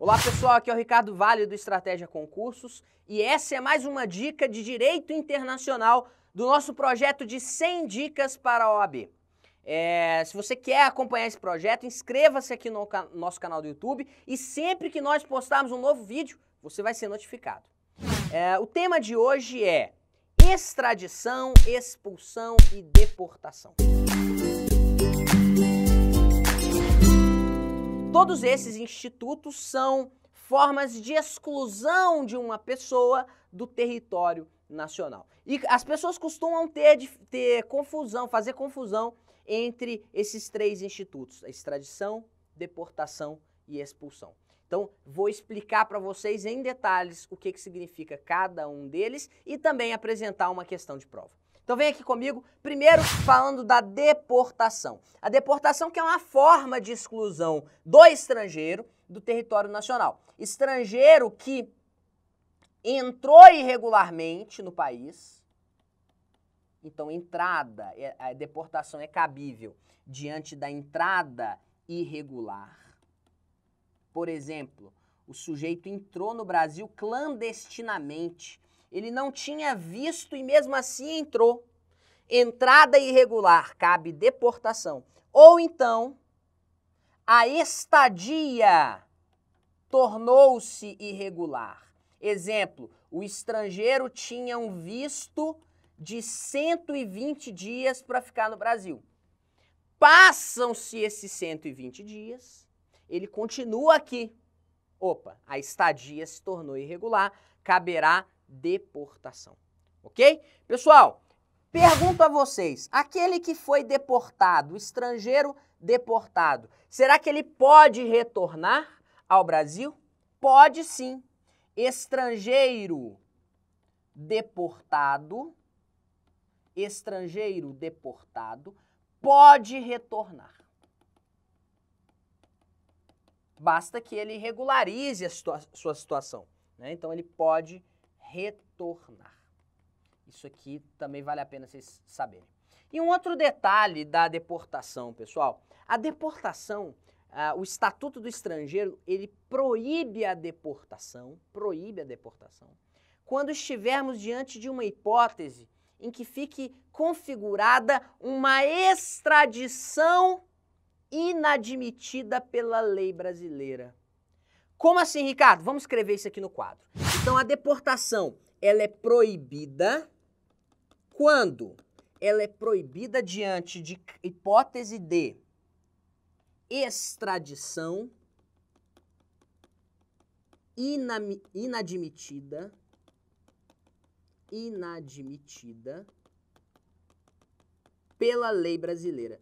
Olá pessoal, aqui é o Ricardo Vale do Estratégia Concursos e essa é mais uma dica de direito internacional do nosso projeto de 100 dicas para a OAB. É, se você quer acompanhar esse projeto, inscreva-se aqui no nosso canal do YouTube e sempre que nós postarmos um novo vídeo, você vai ser notificado. É, o tema de hoje é extradição, expulsão e deportação. Todos esses institutos são formas de exclusão de uma pessoa do território nacional. E as pessoas costumam ter, ter confusão, fazer confusão entre esses três institutos: extradição, deportação e expulsão. Então, vou explicar para vocês em detalhes o que, que significa cada um deles e também apresentar uma questão de prova. Então vem aqui comigo, primeiro falando da deportação. A deportação que é uma forma de exclusão do estrangeiro do território nacional. Estrangeiro que entrou irregularmente no país, então entrada, é, a deportação é cabível diante da entrada irregular. Por exemplo, o sujeito entrou no Brasil clandestinamente ele não tinha visto e mesmo assim entrou. Entrada irregular, cabe deportação. Ou então, a estadia tornou-se irregular. Exemplo, o estrangeiro tinha um visto de 120 dias para ficar no Brasil. Passam-se esses 120 dias, ele continua aqui. Opa, a estadia se tornou irregular, caberá deportação. Ok? Pessoal, pergunto a vocês: aquele que foi deportado, estrangeiro deportado, será que ele pode retornar ao Brasil? Pode sim. Estrangeiro deportado, estrangeiro deportado, pode retornar. Basta que ele regularize a situa sua situação. Né? Então, ele pode retornar. Isso aqui também vale a pena vocês saberem. E um outro detalhe da deportação, pessoal, a deportação, ah, o Estatuto do Estrangeiro, ele proíbe a deportação, proíbe a deportação, quando estivermos diante de uma hipótese em que fique configurada uma extradição inadmitida pela lei brasileira. Como assim, Ricardo? Vamos escrever isso aqui no quadro. Então a deportação, ela é proibida quando ela é proibida diante de hipótese de extradição inadmitida inadmitida pela lei brasileira.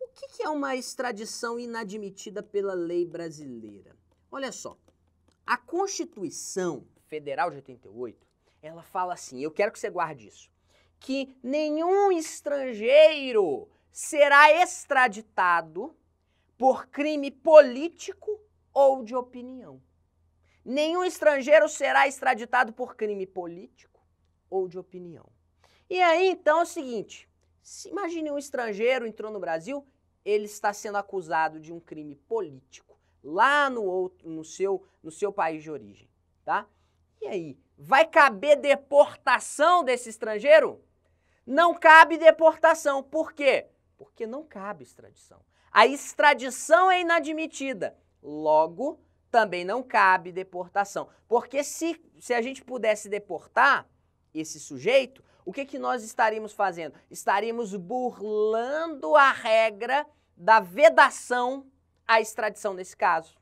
O que, que, é uma extradição inadmitida pela lei brasileira? Olha só, a Constituição Federal de 88, ela fala assim: eu quero que você guarde isso, que nenhum estrangeiro será extraditado por crime político ou de opinião. Nenhum estrangeiro será extraditado por crime político ou de opinião. E aí então é o seguinte: se imagine um estrangeiro entrou no Brasil, ele está sendo acusado de um crime político lá no, outro, no, seu, no seu país de origem, tá? E aí, vai caber deportação desse estrangeiro? Não cabe deportação. Por quê? Porque não cabe extradição. A extradição é inadmitida. Logo, também não cabe deportação. Porque se, se a gente pudesse deportar esse sujeito, o que, que nós estaríamos fazendo? Estaríamos burlando a regra da vedação à extradição nesse caso.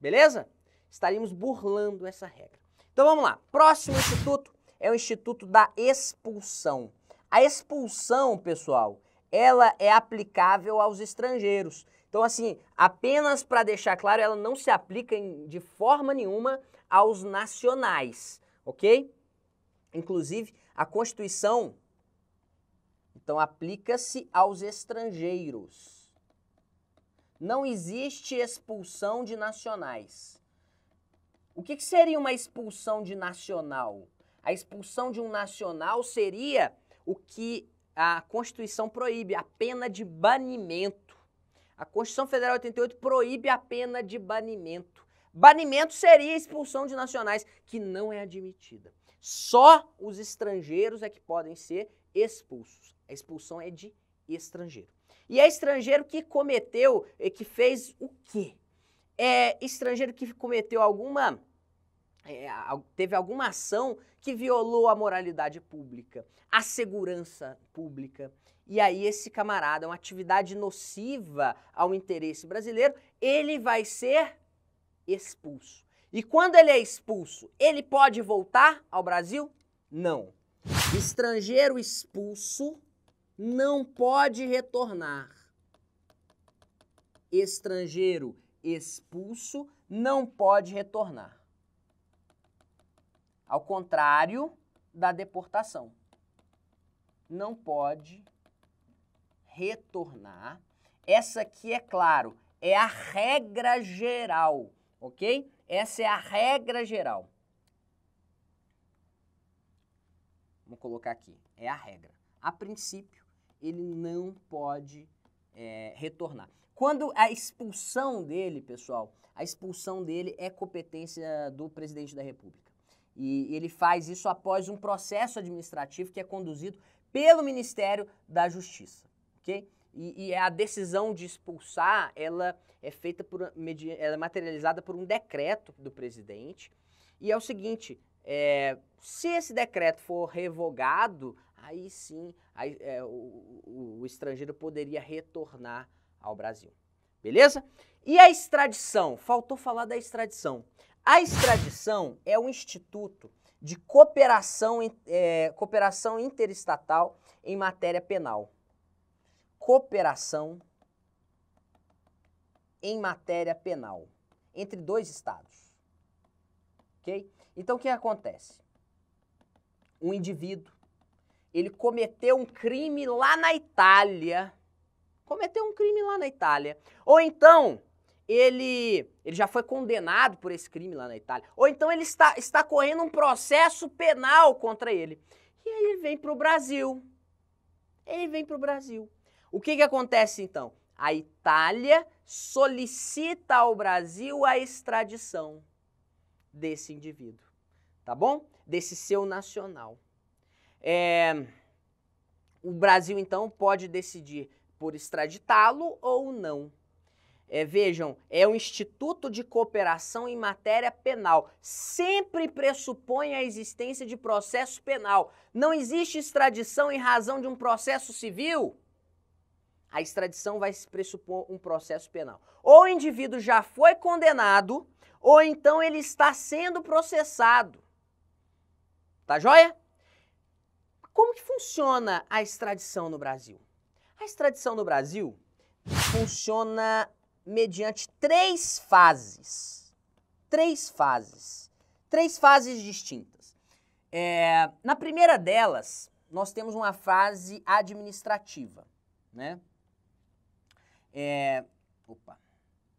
Beleza? Estaríamos burlando essa regra. Então vamos lá. Próximo instituto é o instituto da expulsão. A expulsão, pessoal, ela é aplicável aos estrangeiros. Então, assim, apenas para deixar claro, ela não se aplica em, de forma nenhuma aos nacionais, ok? Inclusive, a Constituição, então, aplica-se aos estrangeiros. Não existe expulsão de nacionais. O que, que seria uma expulsão de nacional? A expulsão de um nacional seria o que a Constituição proíbe, a pena de banimento. A Constituição Federal 88 proíbe a pena de banimento. Banimento seria expulsão de nacionais, que não é admitida. Só os estrangeiros é que podem ser expulsos. A expulsão é de estrangeiro. E é estrangeiro que cometeu, e que fez o quê? é, estrangeiro que cometeu alguma. É, teve alguma ação que violou a moralidade pública, a segurança pública. E aí, esse camarada, uma atividade nociva ao interesse brasileiro, ele vai ser expulso. E quando ele é expulso, ele pode voltar ao Brasil? Não. Estrangeiro expulso não pode retornar. Estrangeiro expulso não pode retornar. Ao contrário da deportação. Não pode retornar. Essa aqui, é claro, é a regra geral, ok? Essa é a regra geral. vamos colocar aqui, é a regra. A princípio, ele não pode é, retornar. Quando a expulsão dele, pessoal, a expulsão dele é competência do presidente da República. E ele faz isso após um processo administrativo que é conduzido pelo Ministério da Justiça, ok? E, e a decisão de expulsar, ela é feita por, ela é materializada por um decreto do presidente. E é o seguinte, é, se esse decreto for revogado, aí sim aí, é, o, o, o estrangeiro poderia retornar ao Brasil. Beleza? E a extradição? Faltou falar da extradição. A extradição é um instituto de cooperação, é, cooperação interestatal em matéria penal. Cooperação em matéria penal entre dois estados. Ok? Então o que acontece? Um indivíduo, ele cometeu um crime lá na Itália cometeu um crime lá na Itália. Ou então, ele, ele já foi condenado por esse crime lá na Itália. Ou então ele está, está correndo um processo penal contra ele. E aí ele vem para o Brasil. Ele vem para o Brasil. O que, que acontece então? A Itália solicita ao Brasil a extradição desse indivíduo, tá bom? Desse seu nacional. É... O Brasil então pode decidir por extraditá-lo ou não. É, vejam, é um instituto de cooperação em matéria penal. Sempre pressupõe a existência de processo penal. Não existe extradição em razão de um processo civil. A extradição vai se pressupor um processo penal. Ou o indivíduo já foi condenado, ou então ele está sendo processado. Tá joia? Como que funciona a extradição no Brasil? A extradição no Brasil funciona mediante três fases. Três fases. Três fases distintas. É, na primeira delas, nós temos uma fase administrativa, né? É, opa.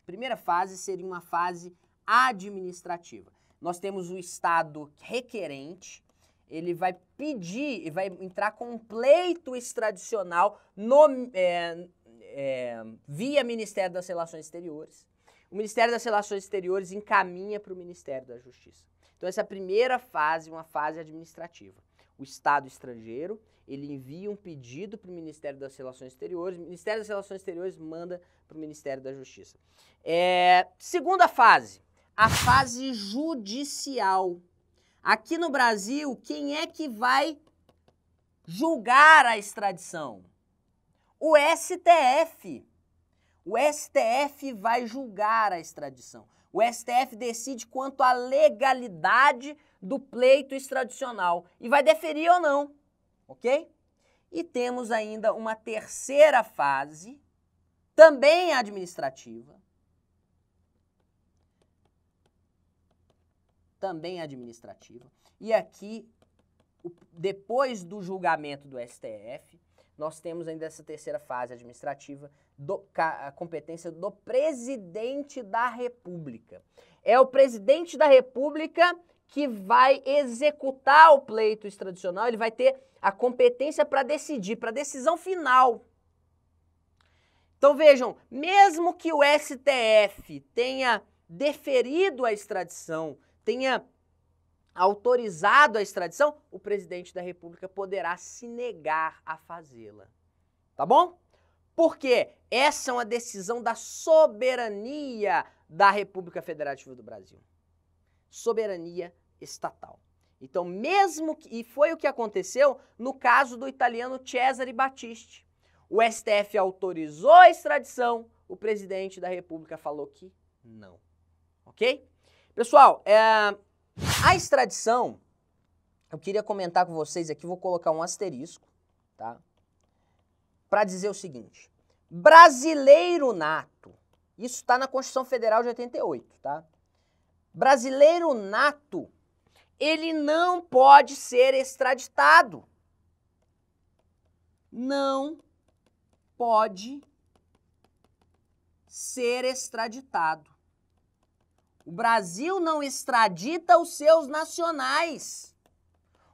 Primeira fase seria uma fase administrativa. Nós temos o estado requerente, ele vai pedir e vai entrar com um pleito extradicional no, é, é, via Ministério das Relações Exteriores. O Ministério das Relações Exteriores encaminha para o Ministério da Justiça. Então, essa primeira fase, é uma fase administrativa. O Estado estrangeiro, ele envia um pedido para o Ministério das Relações Exteriores, o Ministério das Relações Exteriores manda para o Ministério da Justiça. É, segunda fase, a fase judicial Aqui no Brasil, quem é que vai julgar a extradição? O STF. O STF vai julgar a extradição. O STF decide quanto à legalidade do pleito extradicional e vai deferir ou não, ok? E temos ainda uma terceira fase, também administrativa, também administrativa. E aqui, depois do julgamento do STF, nós temos ainda essa terceira fase administrativa, do, a competência do presidente da República. É o presidente da República que vai executar o pleito extradicional, ele vai ter a competência para decidir, para decisão final. Então vejam, mesmo que o STF tenha deferido a extradição tenha autorizado a extradição, o presidente da República poderá se negar a fazê-la. Tá bom? Porque essa é uma decisão da soberania da República Federativa do Brasil. Soberania estatal. Então, mesmo que, e foi o que aconteceu no caso do italiano Cesare Battisti. O STF autorizou a extradição, o presidente da República falou que não. OK? Pessoal, é... a extradição, eu queria comentar com vocês aqui, vou colocar um asterisco, tá? Para dizer o seguinte: brasileiro nato, isso está na Constituição Federal de 88, tá? Brasileiro nato, ele não pode ser extraditado. Não pode ser extraditado. O Brasil não extradita os seus nacionais.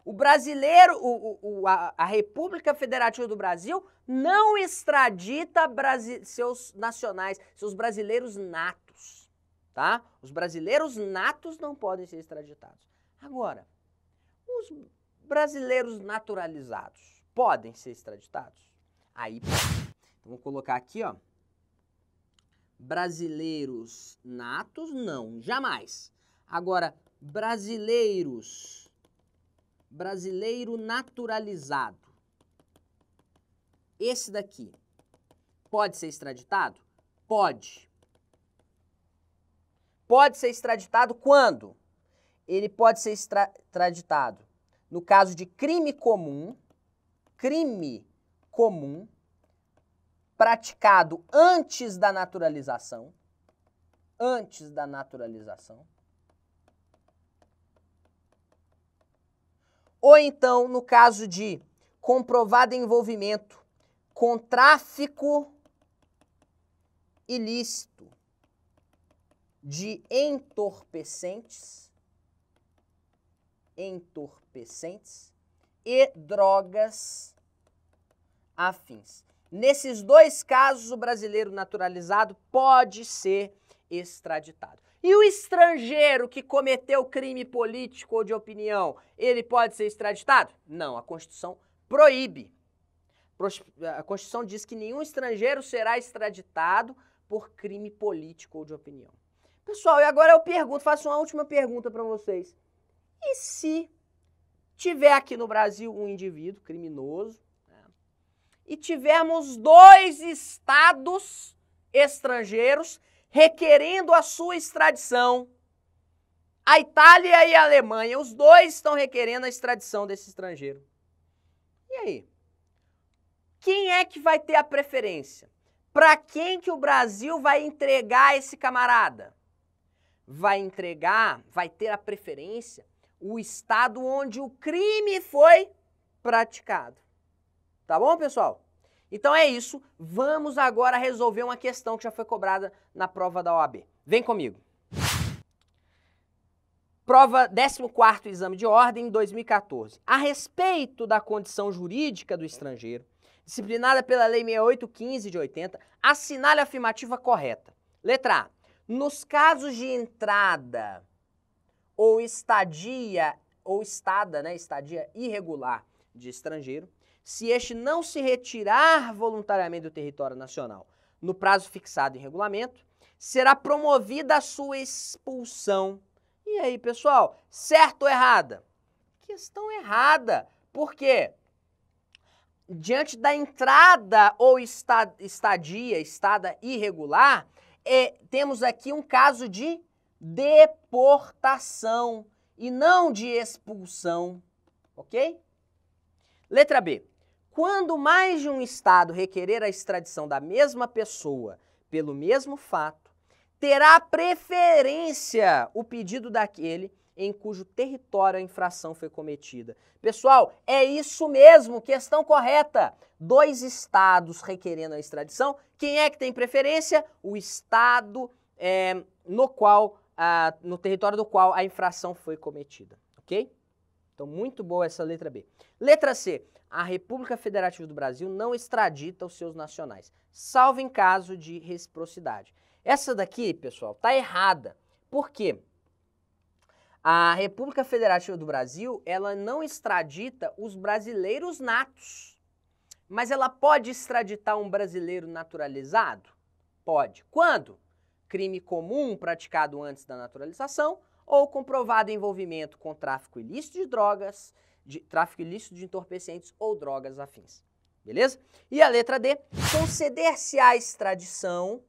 O brasileiro, o, o, a, a, República Federativa do Brasil não extradita brasi seus nacionais, seus brasileiros natos, tá? Os brasileiros natos não podem ser extraditados. Agora, os brasileiros naturalizados podem ser extraditados? Aí, vamos colocar aqui, ó brasileiros natos, não, jamais. Agora, brasileiros, brasileiro naturalizado, esse daqui, pode ser extraditado? Pode. Pode ser extraditado quando? Ele pode ser extraditado no caso de crime comum, crime comum, praticado antes da naturalização, antes da naturalização, ou então, no caso de comprovado envolvimento com tráfico ilícito de entorpecentes, entorpecentes e drogas afins. Nesses dois casos, o brasileiro naturalizado pode ser extraditado. E o estrangeiro que cometeu crime político ou de opinião, ele pode ser extraditado? Não, a Constituição proíbe. Eh, a Constituição diz que nenhum estrangeiro será extraditado por crime político ou de opinião. Pessoal, e agora eu pergunto, faço uma última pergunta para vocês. E se tiver aqui no Brasil um indivíduo criminoso e tivemos dois estados estrangeiros requerendo a sua extradição. A Itália e a Alemanha, os dois estão requerendo a extradição desse estrangeiro. E aí? Quem é que vai ter a preferência? Para quem que o Brasil vai entregar esse camarada? Vai entregar, vai ter a preferência o estado onde o crime foi praticado. Tá bom, pessoal? Então é isso. Vamos agora resolver uma questão que já foi cobrada na prova da OAB. Vem comigo. Prova 14 Exame de Ordem 2014. A respeito da condição jurídica do estrangeiro, disciplinada pela Lei 6815 de 80, assinale a afirmativa correta. Letra A. Nos casos de entrada ou estadia ou estada, né, estadia irregular de estrangeiro, se este não se retirar voluntariamente do território nacional no prazo fixado em regulamento, será promovida a sua expulsão. E aí, pessoal, certo ou errada? Questão errada. Por quê? Diante da entrada ou estadia, estada irregular, é, temos aqui um caso de deportação e não de expulsão, ok? Letra B. Quando mais de um Estado requerer a extradição da mesma pessoa pelo mesmo fato, terá preferência o pedido daquele em cujo território a infração foi cometida. Pessoal, é isso mesmo, questão correta. Dois estados requerendo a extradição, quem é que tem preferência? O estado é, no qual, a, no território do qual a infração foi cometida, ok? Então, muito boa essa letra B. Letra C a República Federativa do Brasil não extradita os seus nacionais, salvo em caso de reciprocidade. Essa daqui, pessoal, tá errada. Por quê? A República Federativa do Brasil, ela não extradita os brasileiros natos. Mas ela pode extraditar um brasileiro naturalizado? Pode. Quando? Crime comum praticado antes da naturalização ou comprovado envolvimento com tráfico ilícito de drogas, de tráfico ilícito de entorpecentes ou drogas afins. Beleza? E a letra D, conceder-se a extradição,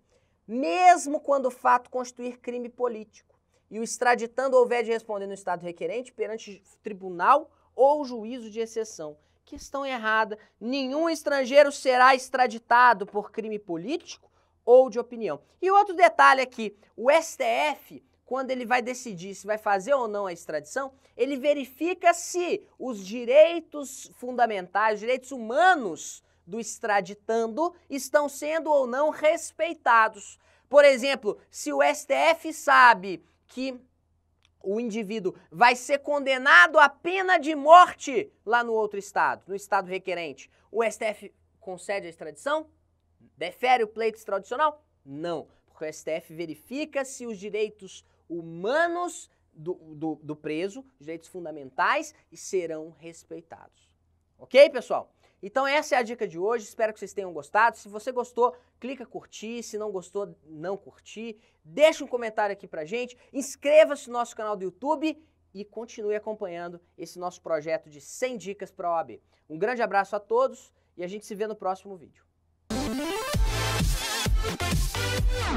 mesmo quando o fato constituir crime político, e o extraditando houver de responder no Estado requerente perante tribunal ou juízo de exceção. Questão errada. Nenhum estrangeiro será extraditado por crime político ou de opinião. E outro detalhe aqui: o STF quando ele vai decidir se vai fazer ou não a extradição, ele verifica se os direitos fundamentais, os direitos humanos do extraditando estão sendo ou não respeitados. Por exemplo, se o STF sabe que o indivíduo vai ser condenado à pena de morte lá no outro estado, no estado requerente, o STF concede a extradição? Defere o pleito extradicional? Não, porque o STF verifica se os direitos humanos do, do, do preso, direitos fundamentais, e serão respeitados. Ok, pessoal? Então essa é a dica de hoje, espero que vocês tenham gostado. Se você gostou, clica curtir, se não gostou, não curtir. Deixa um comentário aqui pra gente, inscreva-se no nosso canal do YouTube e continue acompanhando esse nosso projeto de 100 dicas para OAB. Um grande abraço a todos e a gente se vê no próximo vídeo. Música